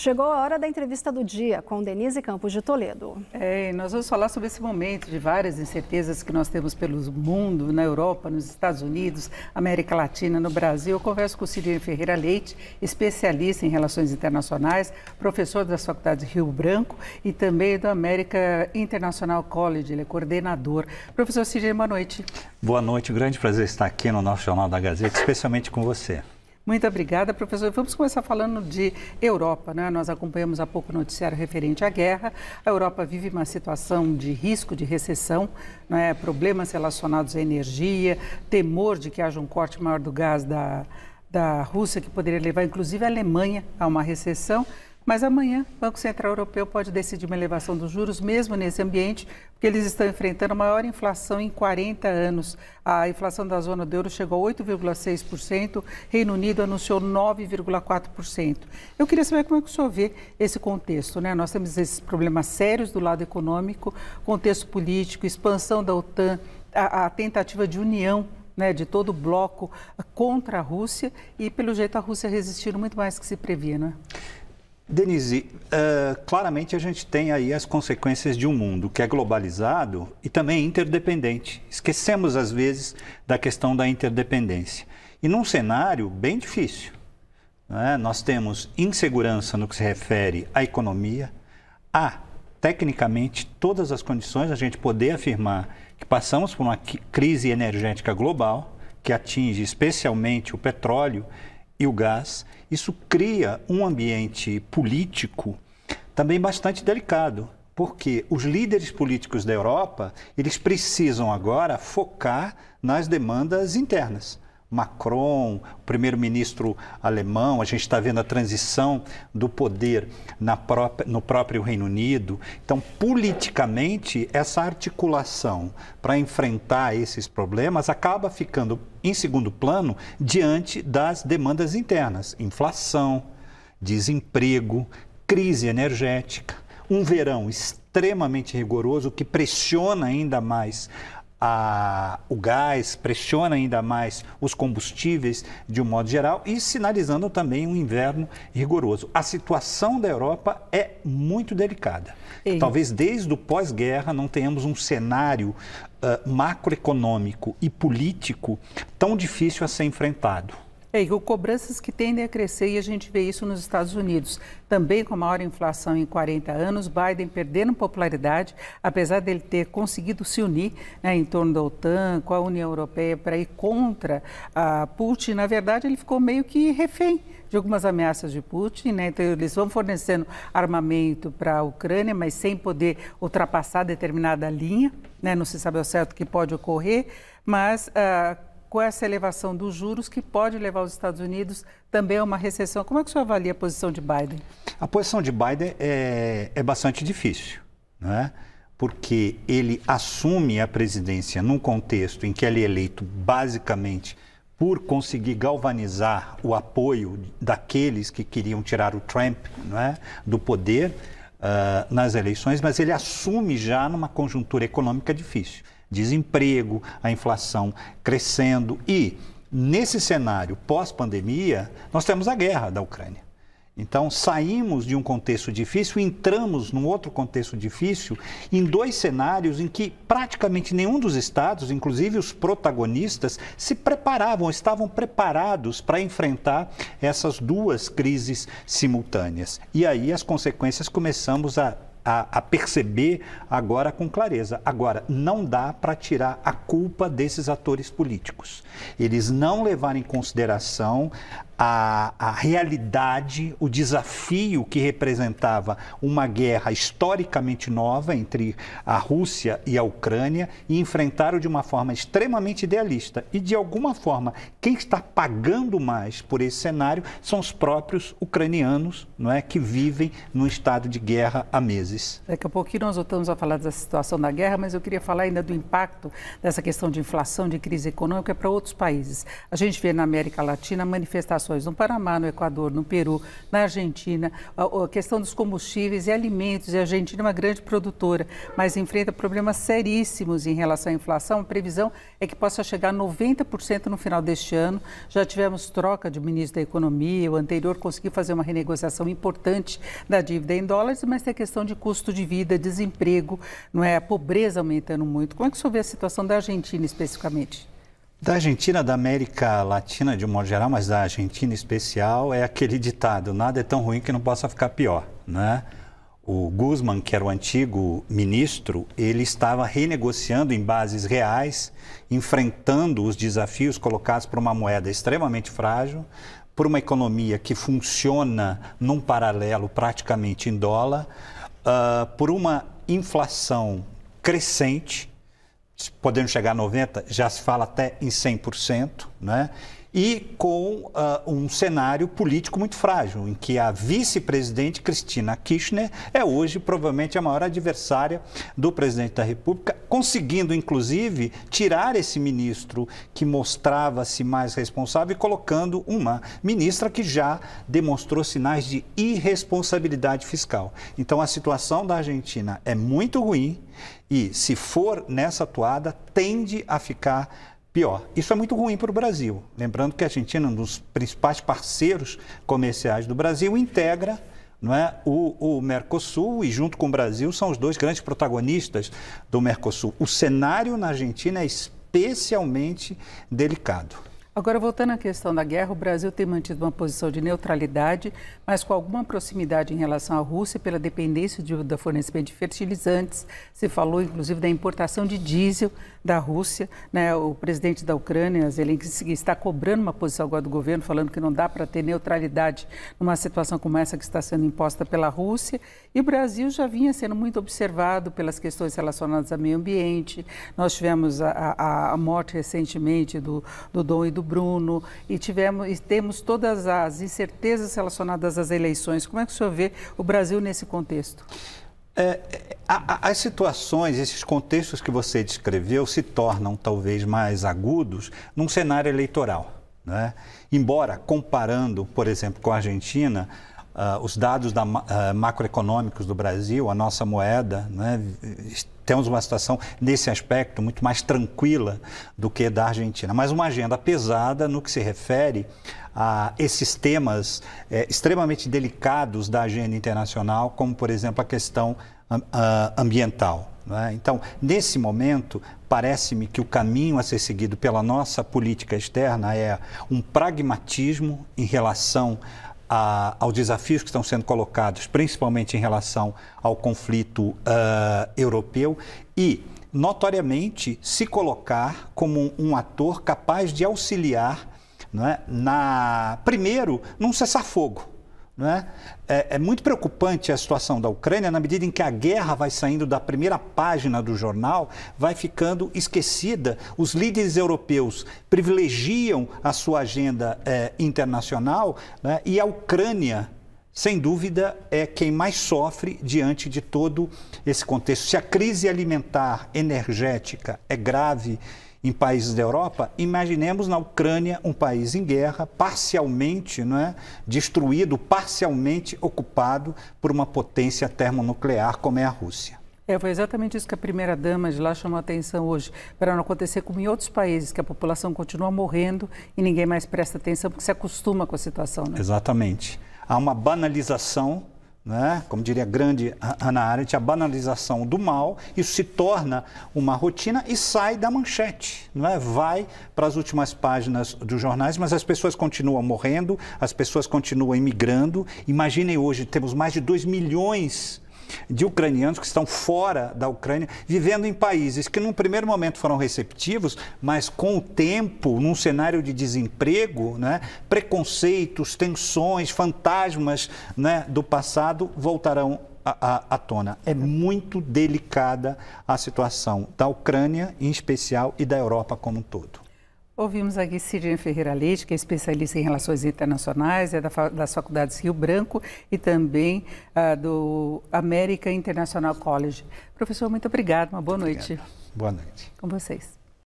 Chegou a hora da entrevista do dia com Denise Campos de Toledo. É, nós vamos falar sobre esse momento de várias incertezas que nós temos pelo mundo, na Europa, nos Estados Unidos, América Latina, no Brasil. Eu converso com o Ferreira Leite, especialista em relações internacionais, professor das faculdades Rio Branco e também do América International College. Ele é coordenador. Professor Sidney, boa noite. Boa noite, grande prazer estar aqui no nosso Jornal da Gazeta, especialmente com você. Muito obrigada, professor. Vamos começar falando de Europa. Né? Nós acompanhamos há pouco o noticiário referente à guerra. A Europa vive uma situação de risco de recessão, né? problemas relacionados à energia, temor de que haja um corte maior do gás da, da Rússia, que poderia levar inclusive a Alemanha a uma recessão. Mas amanhã, o Banco Central Europeu pode decidir uma elevação dos juros, mesmo nesse ambiente, porque eles estão enfrentando a maior inflação em 40 anos. A inflação da zona do euro chegou a 8,6%, Reino Unido anunciou 9,4%. Eu queria saber como é que o senhor vê esse contexto. Né? Nós temos esses problemas sérios do lado econômico, contexto político, expansão da OTAN, a, a tentativa de união né, de todo o bloco contra a Rússia e, pelo jeito, a Rússia resistindo muito mais que se previa, né? Denise, uh, claramente a gente tem aí as consequências de um mundo que é globalizado e também interdependente. Esquecemos, às vezes, da questão da interdependência. E num cenário bem difícil. Né? Nós temos insegurança no que se refere à economia, há tecnicamente todas as condições a gente poder afirmar que passamos por uma crise energética global que atinge especialmente o petróleo e o gás, isso cria um ambiente político também bastante delicado, porque os líderes políticos da Europa, eles precisam agora focar nas demandas internas. Macron, o primeiro-ministro alemão, a gente está vendo a transição do poder própria, no próprio Reino Unido. Então, politicamente, essa articulação para enfrentar esses problemas acaba ficando em segundo plano diante das demandas internas: inflação, desemprego, crise energética, um verão extremamente rigoroso que pressiona ainda mais a, o gás, pressiona ainda mais os combustíveis de um modo geral e sinalizando também um inverno rigoroso. A situação da Europa é muito delicada. Talvez desde o pós-guerra não tenhamos um cenário uh, macroeconômico e político tão difícil a ser enfrentado. É, e cobranças que tendem a crescer, e a gente vê isso nos Estados Unidos. Também com a maior inflação em 40 anos, Biden perdendo popularidade, apesar dele ter conseguido se unir né, em torno da OTAN, com a União Europeia, para ir contra a ah, Putin. Na verdade, ele ficou meio que refém de algumas ameaças de Putin, né? Então eles vão fornecendo armamento para a Ucrânia, mas sem poder ultrapassar determinada linha, né? Não se sabe ao certo o que pode ocorrer, mas uh, com essa elevação dos juros que pode levar os Estados Unidos também a uma recessão. Como é que o senhor avalia a posição de Biden? A posição de Biden é, é bastante difícil, né? porque ele assume a presidência num contexto em que ele é eleito basicamente por conseguir galvanizar o apoio daqueles que queriam tirar o Trump né, do poder uh, nas eleições, mas ele assume já numa conjuntura econômica difícil desemprego, a inflação crescendo e nesse cenário pós-pandemia, nós temos a guerra da Ucrânia. Então, saímos de um contexto difícil, entramos num outro contexto difícil, em dois cenários em que praticamente nenhum dos estados, inclusive os protagonistas, se preparavam, estavam preparados para enfrentar essas duas crises simultâneas. E aí as consequências começamos a a, a, perceber agora com clareza. Agora, não dá para tirar a culpa desses atores políticos. Eles não levaram em consideração a, a, realidade, o desafio que representava uma guerra historicamente nova entre a Rússia e a Ucrânia e enfrentaram de uma forma extremamente idealista. E, de alguma forma, quem está pagando mais por esse cenário são os próprios ucranianos não é, que vivem num estado de guerra há meses. Daqui a pouquinho nós voltamos a falar da situação da guerra, mas eu queria falar ainda do impacto dessa questão de inflação, de crise econômica para outros países. A gente vê na América Latina manifestações situações, no Panamá, no Equador, no Peru, na Argentina, a, a questão dos combustíveis e alimentos. E a Argentina é uma grande produtora, mas enfrenta problemas seríssimos em relação à inflação. A previsão é que possa chegar a 90% no final deste ano. Já tivemos troca de ministro da Economia, o anterior conseguiu fazer uma renegociação importante da dívida em dólares, mas tem a questão de custo de vida, desemprego, não é? a pobreza aumentando muito. Como é que o senhor vê a situação da Argentina especificamente? Da Argentina, da América Latina de um modo geral, mas da Argentina em especial, é aquele ditado: nada é tão ruim que não possa ficar pior, né? O Guzman, que era o antigo ministro, ele estava renegociando em bases reais, enfrentando os desafios colocados por uma moeda extremamente frágil, por uma economia que funciona num paralelo praticamente em dólar, uh, por uma inflação crescente podendo chegar a 90%, já se fala até em 100%, né? e com uh, um cenário político muito frágil, em que a vice-presidente Cristina Kirchner é hoje provavelmente a maior adversária do presidente da República, conseguindo inclusive tirar esse ministro que mostrava-se mais responsável e colocando uma ministra que já demonstrou sinais de irresponsabilidade fiscal. Então a situação da Argentina é muito ruim e, se for nessa atuada, tende a ficar pior. Isso é muito ruim para o Brasil. Lembrando que a Argentina, é um dos principais parceiros comerciais do Brasil, integra não é, o, o Mercosul e, junto com o Brasil, são os dois grandes protagonistas do Mercosul. O cenário na Argentina é especialmente delicado. Agora, voltando à questão da guerra, o Brasil tem mantido uma posição de neutralidade, mas com alguma proximidade em relação à Rússia pela dependência do fornecimento de fertilizantes. Se falou, inclusive, da importação de diesel da Rússia. Né? O presidente da Ucrânia, Zelensky, está cobrando uma posição agora do governo, falando que não dá para ter neutralidade numa situação como essa que está sendo imposta pela Rússia. E o Brasil já vinha sendo muito observado pelas questões relacionadas ao meio ambiente. Nós tivemos a, a, a morte recentemente do, do Dom e do Bruno e tivemos e temos todas as incertezas relacionadas às eleições. Como é que o senhor vê o Brasil nesse contexto? É, é as situações, esses contextos que você descreveu, se tornam talvez mais agudos num cenário eleitoral. Né? Embora, comparando, por exemplo, com a Argentina, Uh, os dados da, uh, macroeconômicos do Brasil, a nossa moeda, né, temos uma situação nesse aspecto muito mais tranquila do que da Argentina. Mas uma agenda pesada no que se refere a esses temas é, extremamente delicados da agenda internacional, como, por exemplo, a questão uh, ambiental. Né? Então, nesse momento, parece-me que o caminho a ser seguido pela nossa política externa é um pragmatismo em relação a, aos desafios que estão sendo colocados, principalmente em relação ao conflito uh, europeu e, notoriamente, se colocar como um, ator capaz de auxiliar, é, na primeiro, num cessar-fogo é? é, é, muito preocupante a situação da Ucrânia na medida em que a guerra vai saindo da primeira página do jornal, vai ficando esquecida. Os líderes europeus privilegiam a sua agenda é, internacional né? e a Ucrânia, sem dúvida, é quem mais sofre diante de todo esse contexto. Se a crise alimentar, energética é grave em países da Europa, imaginemos na Ucrânia um país em guerra, parcialmente não é, destruído, parcialmente ocupado por uma potência termonuclear como é a Rússia. É, foi exatamente isso que a primeira-dama de lá chamou a atenção hoje, para não acontecer como em outros países, que a população continua morrendo e ninguém mais presta atenção porque se acostuma com a situação. Né? Exatamente. Há uma banalização né? como diria a grande Hannah Arendt, a banalização do mal, isso se torna uma rotina e sai da manchete, não é? vai para as últimas páginas dos jornais, mas as pessoas continuam morrendo, as pessoas continuam imigrando. Imaginem hoje, temos mais de 2 milhões de ucranianos que estão fora da Ucrânia, vivendo em países que, num primeiro momento, foram receptivos, mas com o tempo, num cenário de desemprego, né, preconceitos, tensões, fantasmas né, do passado voltarão à, tona. É muito delicada a situação da Ucrânia, em especial, e da Europa como um todo. Ouvimos aqui Cidinha Ferreira Leite, que é especialista em relações internacionais, é da, das faculdades Rio Branco e também ah, do América International College. Professor, muito obrigado, uma boa noite. Boa noite. Com vocês.